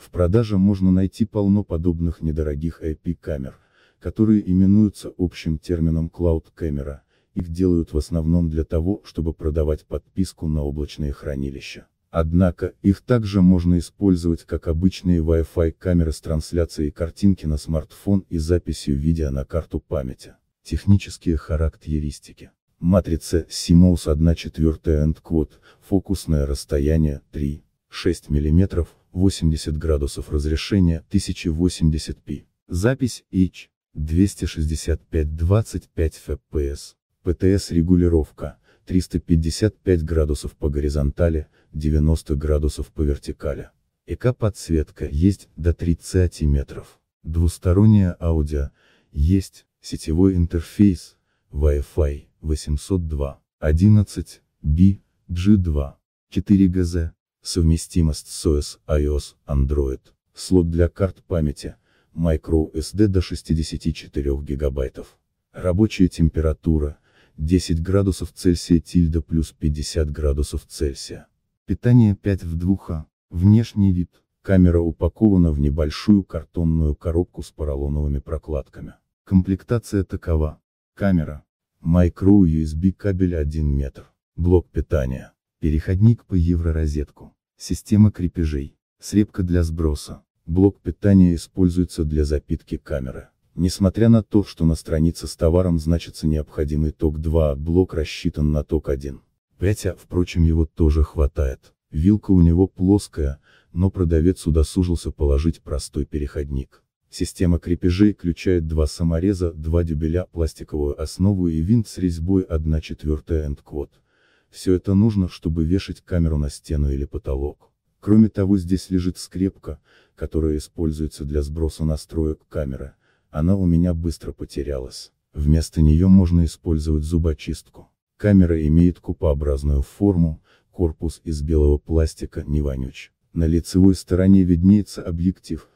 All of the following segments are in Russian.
В продаже можно найти полно подобных недорогих IP-камер, которые именуются общим термином Cloud Camera, их делают в основном для того, чтобы продавать подписку на облачные хранилища. Однако, их также можно использовать как обычные Wi-Fi камеры с трансляцией картинки на смартфон и записью видео на карту памяти. Технические характеристики. Матрица CMOS 1/4 EndQuad, фокусное расстояние 3. 6 мм, 80 градусов разрешения, 1080p. Запись H. 265-25 FPS. ПТС регулировка. 355 градусов по горизонтали, 90 градусов по вертикали. ЭК-подсветка есть до 30 метров. Двусторонняя аудио есть, сетевой интерфейс, Wi-Fi 802.11b G2 4 ГЗ Совместимость с OS, iOS, Android. Слот для карт памяти. MicroSD до 64 ГБ. Рабочая температура. 10 градусов Цельсия тильда плюс 50 градусов Цельсия. Питание 5 в 2 а. Внешний вид. Камера упакована в небольшую картонную коробку с поролоновыми прокладками. Комплектация такова. Камера. Micro USB кабель 1 метр. Блок питания. Переходник по евророзетку. Система крепежей. Срепка для сброса. Блок питания используется для запитки камеры. Несмотря на то, что на странице с товаром значится необходимый ток 2, блок рассчитан на ток 1. 5, а впрочем его тоже хватает. Вилка у него плоская, но продавец удосужился положить простой переходник. Система крепежей включает два самореза, два дюбеля, пластиковую основу и винт с резьбой 1 четвертая эндквот. Все это нужно, чтобы вешать камеру на стену или потолок. Кроме того здесь лежит скрепка, которая используется для сброса настроек камеры, она у меня быстро потерялась. Вместо нее можно использовать зубочистку. Камера имеет купообразную форму, корпус из белого пластика не вонюч. На лицевой стороне виднеется объектив,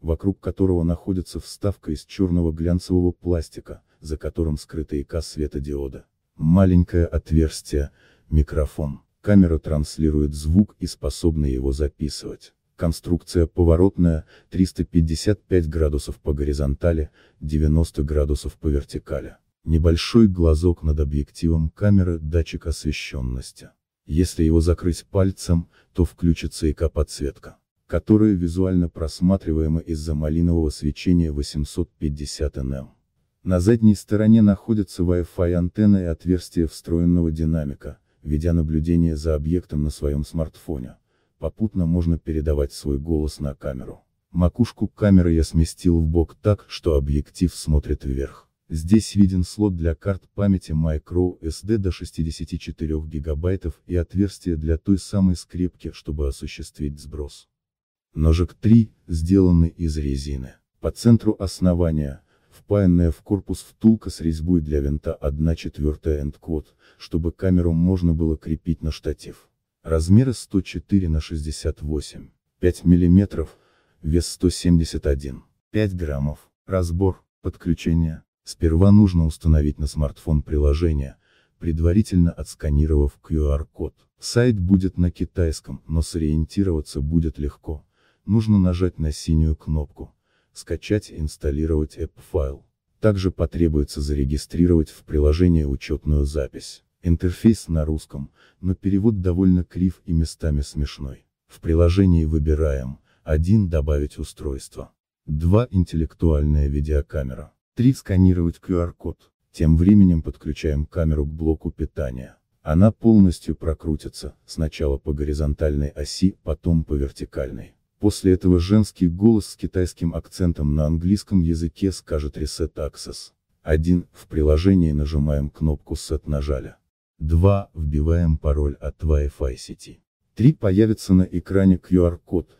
вокруг которого находится вставка из черного глянцевого пластика, за которым скрыта ика светодиода. Маленькое отверстие, микрофон. Камера транслирует звук и способна его записывать. Конструкция поворотная, 355 градусов по горизонтали, 90 градусов по вертикали. Небольшой глазок над объективом камеры, датчик освещенности. Если его закрыть пальцем, то включится ИК-подсветка, которая визуально просматриваема из-за малинового свечения 850 нм. На задней стороне находятся Wi-Fi антенна и отверстие встроенного динамика, ведя наблюдение за объектом на своем смартфоне. Попутно можно передавать свой голос на камеру. Макушку камеры я сместил в бок так, что объектив смотрит вверх. Здесь виден слот для карт памяти micro SD до 64 гигабайтов и отверстие для той самой скрепки, чтобы осуществить сброс. Ножик 3, сделанный из резины. По центру основания, впаянная в корпус втулка с резьбой для винта 1 четвертая эндкод, чтобы камеру можно было крепить на штатив. Размеры 104 на 68, 5 мм, вес 171, 5 граммов. Разбор, подключение. Сперва нужно установить на смартфон приложение, предварительно отсканировав QR-код. Сайт будет на китайском, но сориентироваться будет легко. Нужно нажать на синюю кнопку скачать и инсталлировать app файл. Также потребуется зарегистрировать в приложении учетную запись. Интерфейс на русском, но перевод довольно крив и местами смешной. В приложении выбираем 1. Добавить устройство. 2. Интеллектуальная видеокамера. 3. Сканировать QR-код. Тем временем подключаем камеру к блоку питания. Она полностью прокрутится, сначала по горизонтальной оси, потом по вертикальной. После этого женский голос с китайским акцентом на английском языке скажет Reset Access. 1. В приложении нажимаем кнопку Set нажали. 2. Вбиваем пароль от Wi-Fi сети. 3. Появится на экране QR-код.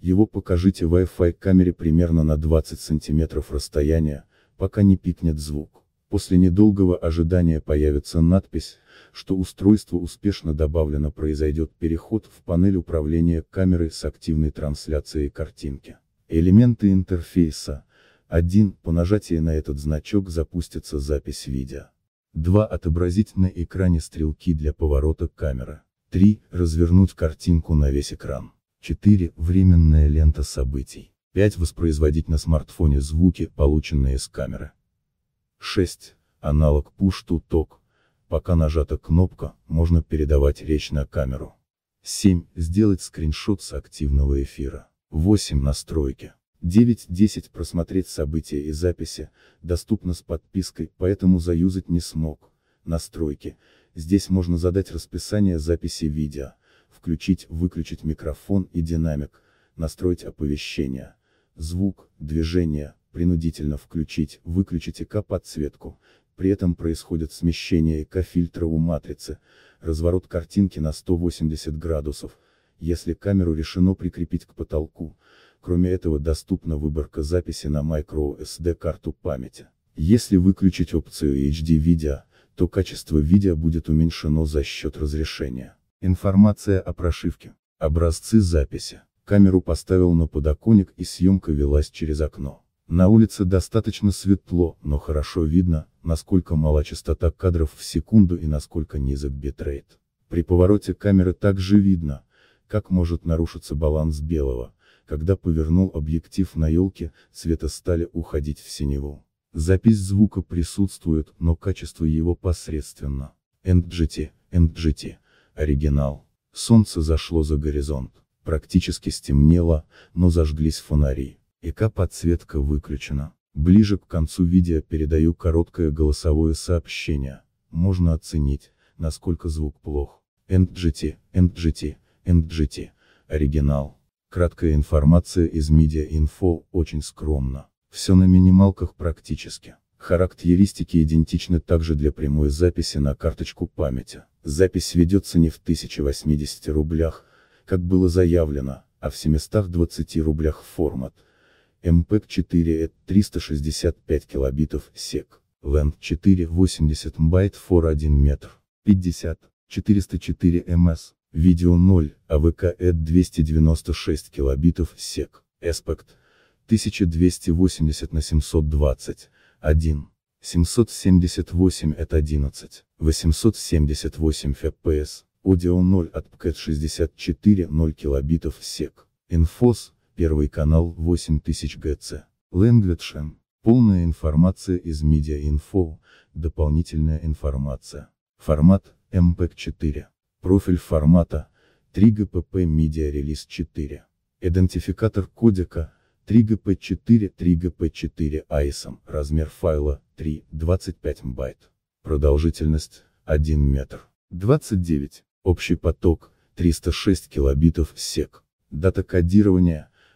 Его покажите Wi-Fi камере примерно на 20 см расстояния, пока не пикнет звук. После недолгого ожидания появится надпись, что устройство успешно добавлено произойдет переход в панель управления камеры с активной трансляцией картинки. Элементы интерфейса. 1. По нажатии на этот значок запустится запись видео. 2. Отобразить на экране стрелки для поворота камеры. 3. Развернуть картинку на весь экран. 4. Временная лента событий. 5. Воспроизводить на смартфоне звуки, полученные с камеры. 6. Аналог Push-to-Talk. Пока нажата кнопка, можно передавать речь на камеру. 7. Сделать скриншот с активного эфира. 8. Настройки. 9.10 просмотреть события и записи, доступно с подпиской, поэтому заюзать не смог. Настройки. Здесь можно задать расписание записи видео, включить, выключить микрофон и динамик, настроить оповещения, звук, движение, принудительно включить, выключить ЭК-подсветку, при этом происходит смещение ЭК-фильтра у матрицы, разворот картинки на 180 градусов, если камеру решено прикрепить к потолку, кроме этого доступна выборка записи на microSD карту памяти. Если выключить опцию HD видео, то качество видео будет уменьшено за счет разрешения. Информация о прошивке. Образцы записи. Камеру поставил на подоконник и съемка велась через окно. На улице достаточно светло, но хорошо видно, насколько мала частота кадров в секунду и насколько низок битрейт. При повороте камеры также видно, как может нарушиться баланс белого, когда повернул объектив на елке, цвета стали уходить в синеву. Запись звука присутствует, но качество его посредственно. NGT, NGT, оригинал. Солнце зашло за горизонт. Практически стемнело, но зажглись фонари. ИК подсветка выключена. Ближе к концу видео передаю короткое голосовое сообщение. Можно оценить, насколько звук плох. NGT, NGT, NGT, оригинал. Краткая информация из Media Info очень скромна. Все на минималках практически. Характеристики идентичны также для прямой записи на карточку памяти. Запись ведется не в 1080 рублях, как было заявлено, а в 720 рублях формат – МПК-4 – 365 килобитов сек. ЛЭН 480 мбайт фор 1 метр. 50. 404 МС. Видео 0. АВК эд 296 килобитов сек. Эспект. 1280 на 720. 1. 778 эт 11. 878 FPS. Audio 0 от ПКЭТ 64 0 килобитов сек. Инфос Первый канал, 8000 ГЦ. Лэнгвитшен. Полная информация из Медиаинфо, дополнительная информация. Формат, mp 4 Профиль формата, 3GPP Media Release 4. Идентификатор кодека, 3GP4, 3GP4 ISM, размер файла, 3, 25 мбайт. Продолжительность, 1 метр. 29. Общий поток, 306 килобитов в сек. Дата кодирования,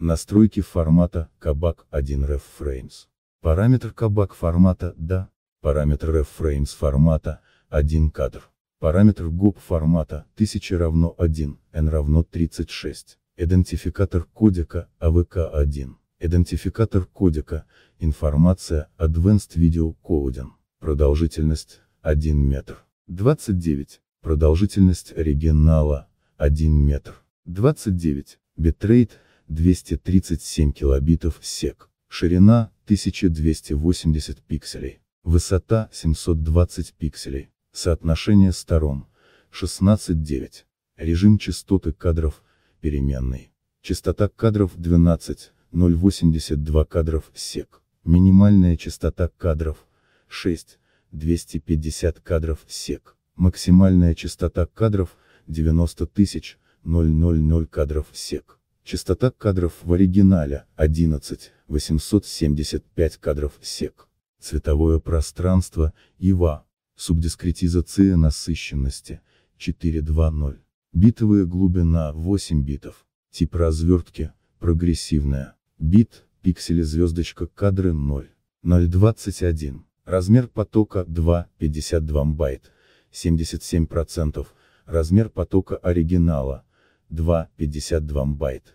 Настройки формата, кабак 1 ref frames. Параметр кабак формата, да. Параметр ref frames формата, 1 кадр. Параметр GOP формата, 1000 равно 1, n равно 36. Идентификатор кодека, AVK1. А Идентификатор кодека, информация, Advanced Video Coding. Продолжительность, 1 метр. 29. Продолжительность оригинала, 1 метр. 29. Битрейт, 237 килобитов сек. Ширина 1280 пикселей. Высота 720 пикселей. Соотношение сторон 16:9. Режим частоты кадров переменный. Частота кадров 12 0,82 кадров сек. Минимальная частота кадров 6 250 кадров сек. Максимальная частота кадров 90 000 000 кадров сек. Частота кадров в оригинале 11 875 кадров сек. Цветовое пространство ИВА. Субдискретизация насыщенности 4.2.0. Битовая глубина 8 битов. Тип развертки прогрессивная. Бит, пиксели звездочка кадры 0. 0.21. Размер потока 252 52 мбайт, 77%. Размер потока оригинала 252 52 мбайт,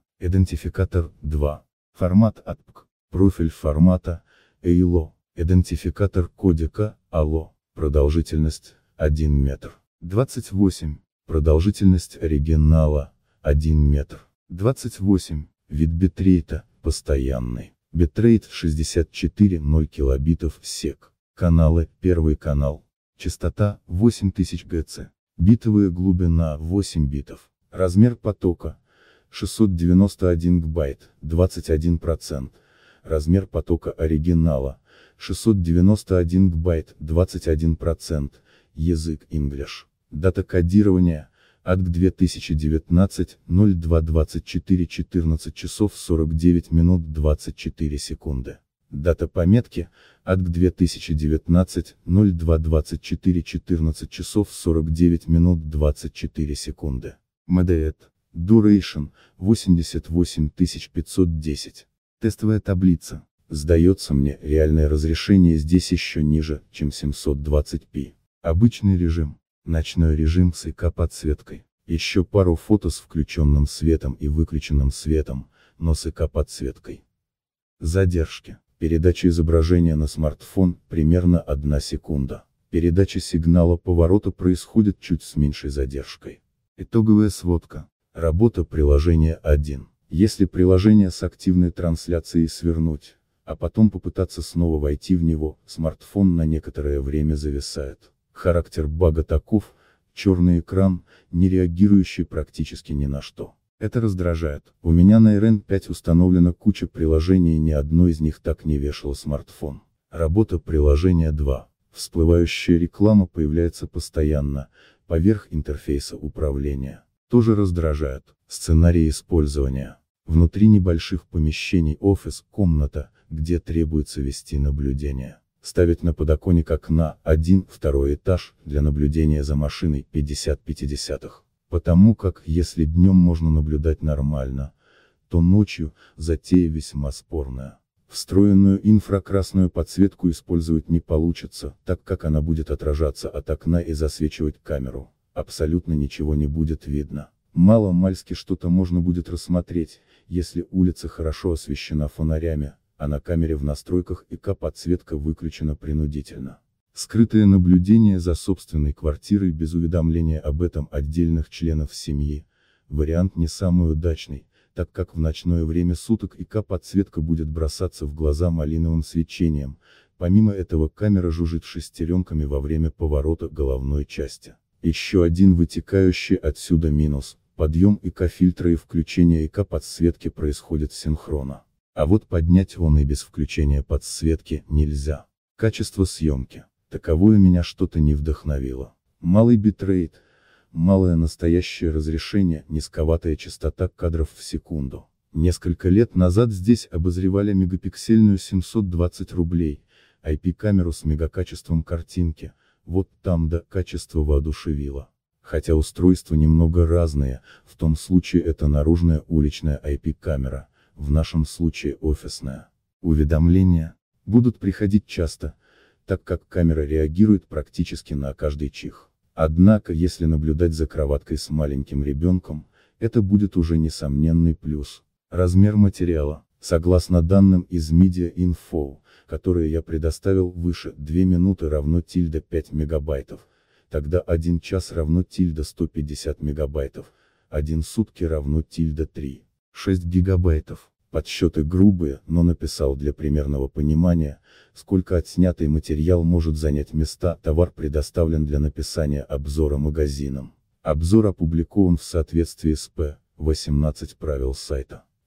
Идентификатор 2. Формат ATPC. Профиль формата EILO. Идентификатор кодика ALO. Продолжительность 1 метр. 28. Продолжительность оригинала 1 метр. 28. Вид битрейта постоянный. Битрейт 64,0 килобитов в сек. Каналы, первый канал. Частота 8000 Гц. Битовая глубина 8 битов. Размер потока 691 гбайт, 21%. Размер потока оригинала, 691 гбайт, 21%. Язык English. Дата кодирования, АТК 2019, 0224, 14 часов 49 минут 24 секунды. Дата пометки, АТК 2019, 0224, 14 часов 49 минут 24 секунды. МДЭТ. Duration 88510. Тестовая таблица. Сдается мне, реальное разрешение здесь еще ниже, чем 720p. Обычный режим. Ночной режим с ИК подсветкой. Еще пару фото с включенным светом и выключенным светом, но с ИК подсветкой. Задержки. Передача изображения на смартфон примерно 1 секунда. Передача сигнала поворота происходит чуть с меньшей задержкой. Итоговая сводка. Работа приложения 1. Если приложение с активной трансляцией свернуть, а потом попытаться снова войти в него, смартфон на некоторое время зависает. Характер бага таков, черный экран, не реагирующий практически ни на что. Это раздражает. У меня на RN5 установлена куча приложений и ни одно из них так не вешало смартфон. Работа приложения 2. Всплывающая реклама появляется постоянно, поверх интерфейса управления тоже раздражают. Сценарии использования. Внутри небольших помещений офис, комната, где требуется вести наблюдение. Ставить на подоконник окна, один, второй этаж, для наблюдения за машиной, 50-50. Потому как, если днем можно наблюдать нормально, то ночью, затея весьма спорная. Встроенную инфракрасную подсветку использовать не получится, так как она будет отражаться от окна и засвечивать камеру абсолютно ничего не будет видно. Мало-мальски что-то можно будет рассмотреть, если улица хорошо освещена фонарями, а на камере в настройках ИК подсветка выключена принудительно. Скрытое наблюдение за собственной квартирой без уведомления об этом отдельных членов семьи. Вариант не самый удачный, так как в ночное время суток ИК подсветка будет бросаться в глаза малиновым свечением, помимо этого камера жужжит шестеренками во время поворота головной части. Еще один вытекающий отсюда минус, подъем ИК-фильтра и включение ИК подсветки происходит синхронно. А вот поднять он и без включения подсветки нельзя. Качество съемки. Таковое меня что-то не вдохновило. Малый битрейт, малое настоящее разрешение, низковатая частота кадров в секунду. Несколько лет назад здесь обозревали мегапиксельную 720 рублей, IP-камеру с мегакачеством картинки, вот там да, качество воодушевило. Хотя устройства немного разные, в том случае это наружная уличная IP-камера, в нашем случае офисная. Уведомления будут приходить часто, так как камера реагирует практически на каждый чих. Однако, если наблюдать за кроваткой с маленьким ребенком, это будет уже несомненный плюс. Размер материала. Согласно данным из Media Info, которые я предоставил выше, 2 минуты равно тильда 5 мегабайтов, тогда 1 час равно тильда 150 мегабайтов, 1 сутки равно тильда 3, 6 гигабайтов. Подсчеты грубые, но написал для примерного понимания, сколько отснятый материал может занять места, товар предоставлен для написания обзора магазинам. Обзор опубликован в соответствии с П. 18 правил сайта.